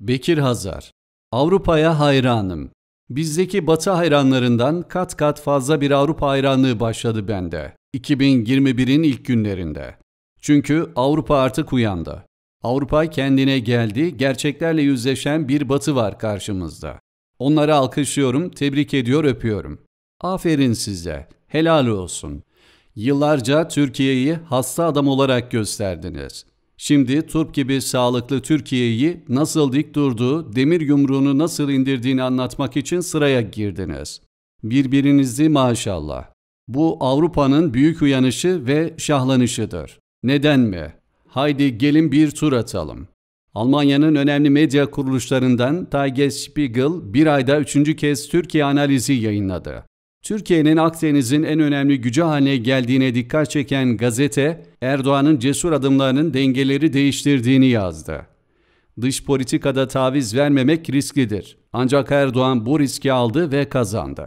Bekir Hazar Avrupa'ya hayranım. Bizdeki batı hayranlarından kat kat fazla bir Avrupa hayranlığı başladı bende. 2021'in ilk günlerinde. Çünkü Avrupa artık uyandı. Avrupa kendine geldi, gerçeklerle yüzleşen bir batı var karşımızda. Onları alkışlıyorum, tebrik ediyor, öpüyorum. Aferin size, helal olsun. Yıllarca Türkiye'yi hasta adam olarak gösterdiniz.'' Şimdi turp gibi sağlıklı Türkiye'yi nasıl dik durduğu, demir yumruğunu nasıl indirdiğini anlatmak için sıraya girdiniz. Birbirinizi maşallah. Bu Avrupa'nın büyük uyanışı ve şahlanışıdır. Neden mi? Haydi gelin bir tur atalım. Almanya'nın önemli medya kuruluşlarından Tagesspiegel bir ayda üçüncü kez Türkiye analizi yayınladı. Türkiye'nin Akdeniz'in en önemli gücü haline geldiğine dikkat çeken gazete, Erdoğan'ın cesur adımlarının dengeleri değiştirdiğini yazdı. Dış politikada taviz vermemek risklidir. Ancak Erdoğan bu riski aldı ve kazandı.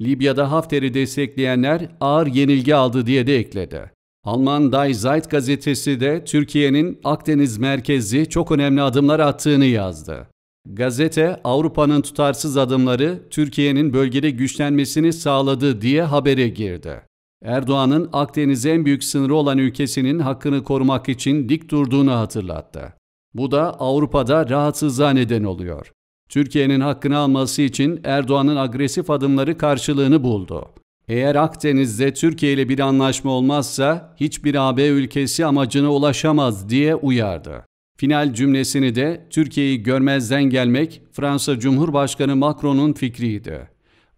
Libya'da Hafter'i destekleyenler ağır yenilgi aldı diye de ekledi. Alman Die Zeit gazetesi de Türkiye'nin Akdeniz merkezi çok önemli adımlar attığını yazdı. Gazete Avrupa'nın tutarsız adımları Türkiye'nin bölgede güçlenmesini sağladı diye habere girdi. Erdoğan'ın Akdeniz'e en büyük sınırı olan ülkesinin hakkını korumak için dik durduğunu hatırlattı. Bu da Avrupa'da rahatsızlığa neden oluyor. Türkiye'nin hakkını alması için Erdoğan'ın agresif adımları karşılığını buldu. Eğer Akdeniz'de Türkiye ile bir anlaşma olmazsa hiçbir AB ülkesi amacına ulaşamaz diye uyardı. Final cümlesini de Türkiye'yi görmezden gelmek Fransa Cumhurbaşkanı Macron'un fikriydi.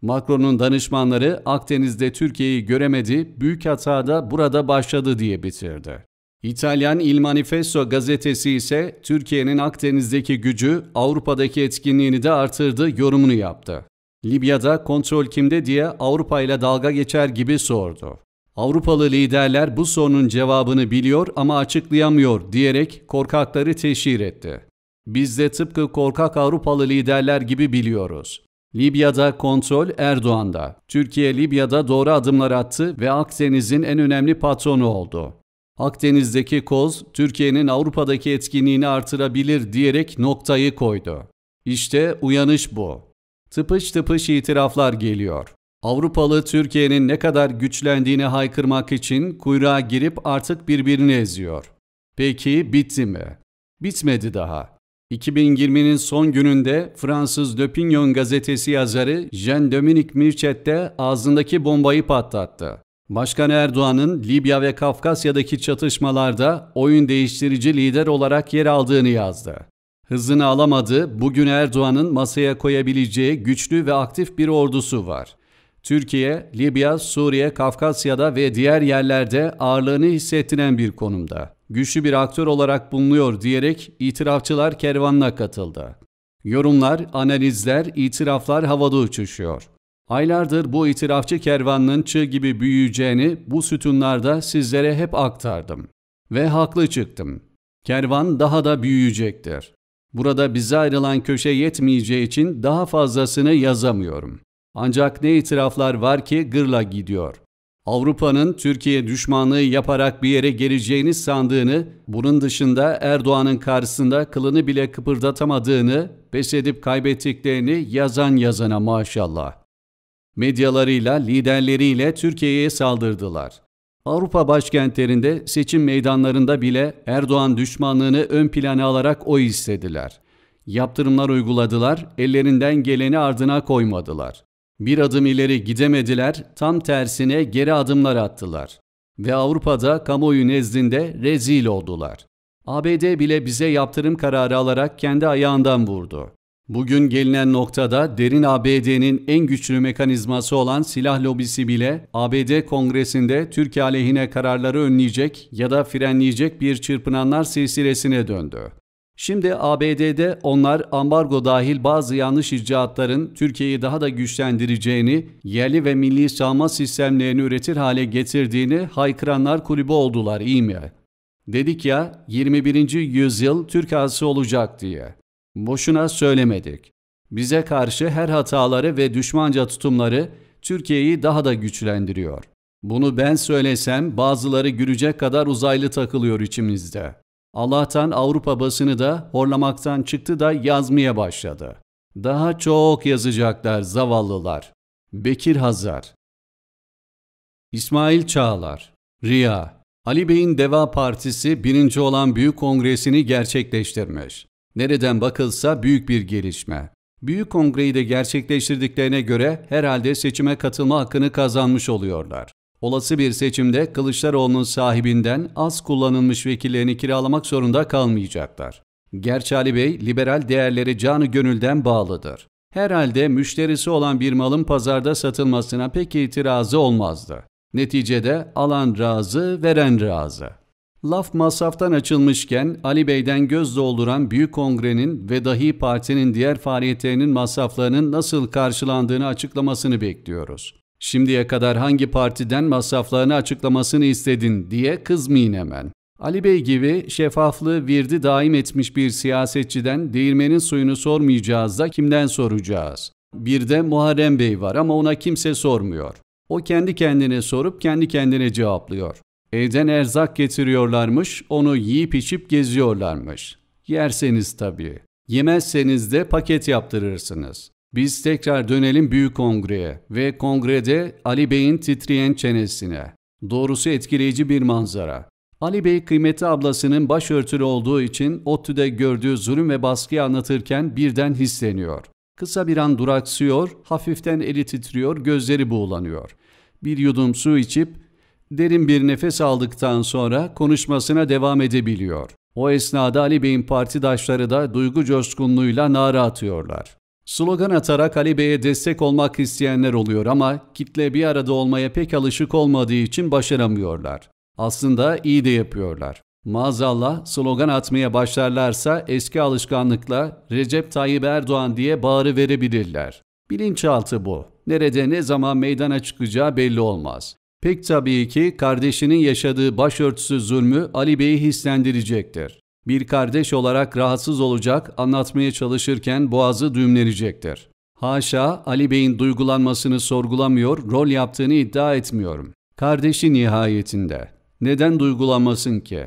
Macron'un danışmanları Akdeniz'de Türkiye'yi göremedi, büyük hata da burada başladı diye bitirdi. İtalyan Il Manifesto gazetesi ise Türkiye'nin Akdeniz'deki gücü, Avrupa'daki etkinliğini de artırdı yorumunu yaptı. Libya'da kontrol kimde diye Avrupa ile dalga geçer gibi sordu. Avrupalı liderler bu sorunun cevabını biliyor ama açıklayamıyor diyerek korkakları teşhir etti. Biz de tıpkı korkak Avrupalı liderler gibi biliyoruz. Libya'da kontrol Erdoğan'da. Türkiye Libya'da doğru adımlar attı ve Akdeniz'in en önemli patronu oldu. Akdeniz'deki koz Türkiye'nin Avrupa'daki etkinliğini artırabilir diyerek noktayı koydu. İşte uyanış bu. Tıpış tıpış itiraflar geliyor. Avrupalı Türkiye'nin ne kadar güçlendiğini haykırmak için kuyruğa girip artık birbirini eziyor. Peki bitti mi? Bitmedi daha. 2020'nin son gününde Fransız L'Opinion gazetesi yazarı Jean-Dominique Mirchet ağzındaki bombayı patlattı. Başkan Erdoğan'ın Libya ve Kafkasya'daki çatışmalarda oyun değiştirici lider olarak yer aldığını yazdı. Hızını alamadı, bugün Erdoğan'ın masaya koyabileceği güçlü ve aktif bir ordusu var. Türkiye, Libya, Suriye, Kafkasya'da ve diğer yerlerde ağırlığını hissettiren bir konumda. Güçlü bir aktör olarak bulunuyor diyerek itirafçılar kervanına katıldı. Yorumlar, analizler, itiraflar havada uçuşuyor. Aylardır bu itirafçı kervanının çığ gibi büyüyeceğini bu sütunlarda sizlere hep aktardım. Ve haklı çıktım. Kervan daha da büyüyecektir. Burada bize ayrılan köşe yetmeyeceği için daha fazlasını yazamıyorum. Ancak ne itiraflar var ki gırla gidiyor. Avrupa'nın Türkiye düşmanlığı yaparak bir yere geleceğini sandığını, bunun dışında Erdoğan'ın karşısında kılını bile kıpırdatamadığını, pes edip kaybettiklerini yazan yazana maşallah. Medyalarıyla, liderleriyle Türkiye'ye saldırdılar. Avrupa başkentlerinde, seçim meydanlarında bile Erdoğan düşmanlığını ön plana alarak oy istediler. Yaptırımlar uyguladılar, ellerinden geleni ardına koymadılar. Bir adım ileri gidemediler, tam tersine geri adımlar attılar. Ve Avrupa'da kamuoyu nezdinde rezil oldular. ABD bile bize yaptırım kararı alarak kendi ayağından vurdu. Bugün gelinen noktada derin ABD'nin en güçlü mekanizması olan silah lobisi bile ABD kongresinde Türkiye aleyhine kararları önleyecek ya da frenleyecek bir çırpınanlar silsilesine döndü. Şimdi ABD'de onlar ambargo dahil bazı yanlış icraatların Türkiye'yi daha da güçlendireceğini, yerli ve milli savunma sistemlerini üretir hale getirdiğini haykıranlar kulübü oldular iyi mi? Dedik ya 21. yüzyıl Türk ağası olacak diye. Boşuna söylemedik. Bize karşı her hataları ve düşmanca tutumları Türkiye'yi daha da güçlendiriyor. Bunu ben söylesem bazıları gülecek kadar uzaylı takılıyor içimizde. Allah'tan Avrupa basını da horlamaktan çıktı da yazmaya başladı. Daha çok yazacaklar zavallılar. Bekir Hazar İsmail Çağlar Riya Ali Bey'in Deva Partisi birinci olan Büyük Kongresini gerçekleştirmiş. Nereden bakılsa büyük bir gelişme. Büyük Kongre'yi de gerçekleştirdiklerine göre herhalde seçime katılma hakkını kazanmış oluyorlar. Olası bir seçimde Kılıçdaroğlu'nun sahibinden az kullanılmış vekillerini kiralamak zorunda kalmayacaklar. Gerçi Ali Bey, liberal değerleri canı gönülden bağlıdır. Herhalde müşterisi olan bir malın pazarda satılmasına pek itirazı olmazdı. Neticede alan razı, veren razı. Laf masraftan açılmışken Ali Bey'den göz dolduran Büyük Kongre'nin ve dahi partinin diğer faaliyetlerinin masraflarının nasıl karşılandığını açıklamasını bekliyoruz. Şimdiye kadar hangi partiden masraflarını açıklamasını istedin diye kızmayın hemen. Ali Bey gibi şeffaflığı virdi daim etmiş bir siyasetçiden değirmenin suyunu sormayacağız da kimden soracağız? Bir de Muharrem Bey var ama ona kimse sormuyor. O kendi kendine sorup kendi kendine cevaplıyor. Evden erzak getiriyorlarmış, onu yiyip içip geziyorlarmış. Yerseniz tabii. Yemezseniz de paket yaptırırsınız. Biz tekrar dönelim Büyük Kongre'ye ve kongrede Ali Bey'in titreyen çenesine. Doğrusu etkileyici bir manzara. Ali Bey kıymeti ablasının başörtülü olduğu için ODTÜ'de gördüğü zulüm ve baskıyı anlatırken birden hisleniyor. Kısa bir an duraksıyor, hafiften eli titriyor, gözleri buğulanıyor. Bir yudum su içip derin bir nefes aldıktan sonra konuşmasına devam edebiliyor. O esnada Ali Bey'in partidaşları da duygu coşkunluğuyla nara atıyorlar. Slogan atarak Ali Bey'e destek olmak isteyenler oluyor ama kitle bir arada olmaya pek alışık olmadığı için başaramıyorlar. Aslında iyi de yapıyorlar. Maazallah slogan atmaya başlarlarsa eski alışkanlıkla Recep Tayyip Erdoğan diye bağırı verebilirler. Bilinçaltı bu. Nerede ne zaman meydana çıkacağı belli olmaz. Pek tabii ki kardeşinin yaşadığı başörtüsü zulmü Ali Bey'i hislendirecektir. Bir kardeş olarak rahatsız olacak, anlatmaya çalışırken boğazı düğümlenecektir. Haşa Ali Bey'in duygulanmasını sorgulamıyor, rol yaptığını iddia etmiyorum. Kardeşi nihayetinde. Neden duygulanmasın ki?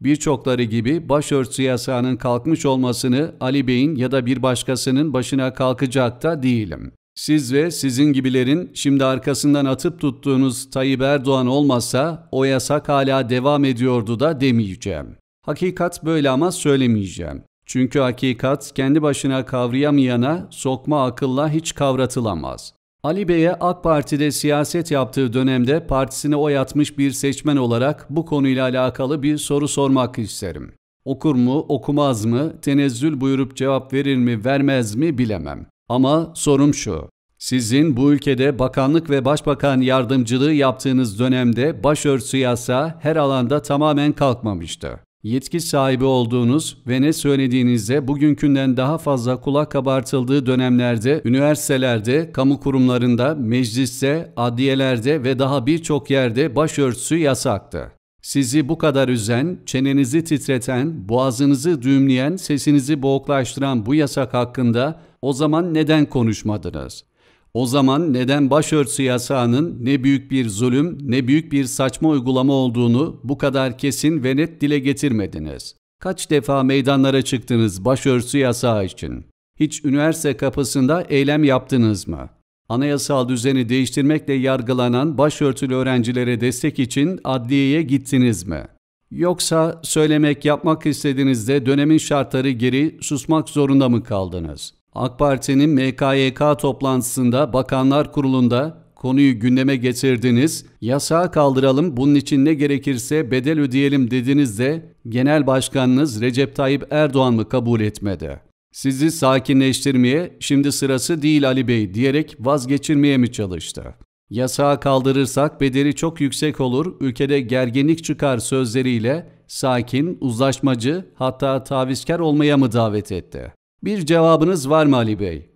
Birçokları gibi başörtüsü yasağının kalkmış olmasını Ali Bey'in ya da bir başkasının başına kalkacak da değilim. Siz ve sizin gibilerin şimdi arkasından atıp tuttuğunuz Tayyip Erdoğan olmasa o yasak hala devam ediyordu da demeyeceğim. Hakikat böyle ama söylemeyeceğim. Çünkü hakikat kendi başına kavrayamayana sokma akılla hiç kavratılamaz. Ali Bey'e AK Parti'de siyaset yaptığı dönemde partisine oy atmış bir seçmen olarak bu konuyla alakalı bir soru sormak isterim. Okur mu, okumaz mı, tenezzül buyurup cevap verir mi, vermez mi bilemem. Ama sorum şu. Sizin bu ülkede bakanlık ve başbakan yardımcılığı yaptığınız dönemde başörtüsü yasa her alanda tamamen kalkmamıştı. Yetki sahibi olduğunuz ve ne söylediğinizde bugünkünden daha fazla kulak kabartıldığı dönemlerde üniversitelerde, kamu kurumlarında, mecliste, adliyelerde ve daha birçok yerde başörtüsü yasaktı. Sizi bu kadar üzen, çenenizi titreten, boğazınızı düğümleyen, sesinizi boğuklaştıran bu yasak hakkında o zaman neden konuşmadınız? O zaman neden başörtüsü yasağının ne büyük bir zulüm ne büyük bir saçma uygulama olduğunu bu kadar kesin ve net dile getirmediniz? Kaç defa meydanlara çıktınız başörtüsü yasağı için? Hiç üniversite kapısında eylem yaptınız mı? Anayasal düzeni değiştirmekle yargılanan başörtülü öğrencilere destek için adliyeye gittiniz mi? Yoksa söylemek yapmak istediğinizde dönemin şartları geri susmak zorunda mı kaldınız? AK Parti'nin MKYK toplantısında Bakanlar Kurulu'nda konuyu gündeme getirdiniz, yasağı kaldıralım bunun için ne gerekirse bedel ödeyelim dediniz de Genel Başkanınız Recep Tayyip Erdoğan mı kabul etmedi? Sizi sakinleştirmeye şimdi sırası değil Ali Bey diyerek vazgeçirmeye mi çalıştı? Yasağı kaldırırsak bedeli çok yüksek olur, ülkede gerginlik çıkar sözleriyle sakin, uzlaşmacı hatta tavizkar olmaya mı davet etti? Bir cevabınız var mı Ali Bey?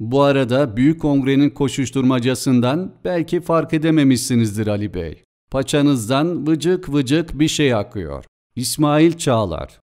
Bu arada Büyük Kongre'nin koşuşturmacasından belki fark edememişsinizdir Ali Bey. Paçanızdan vıcık vıcık bir şey akıyor. İsmail Çağlar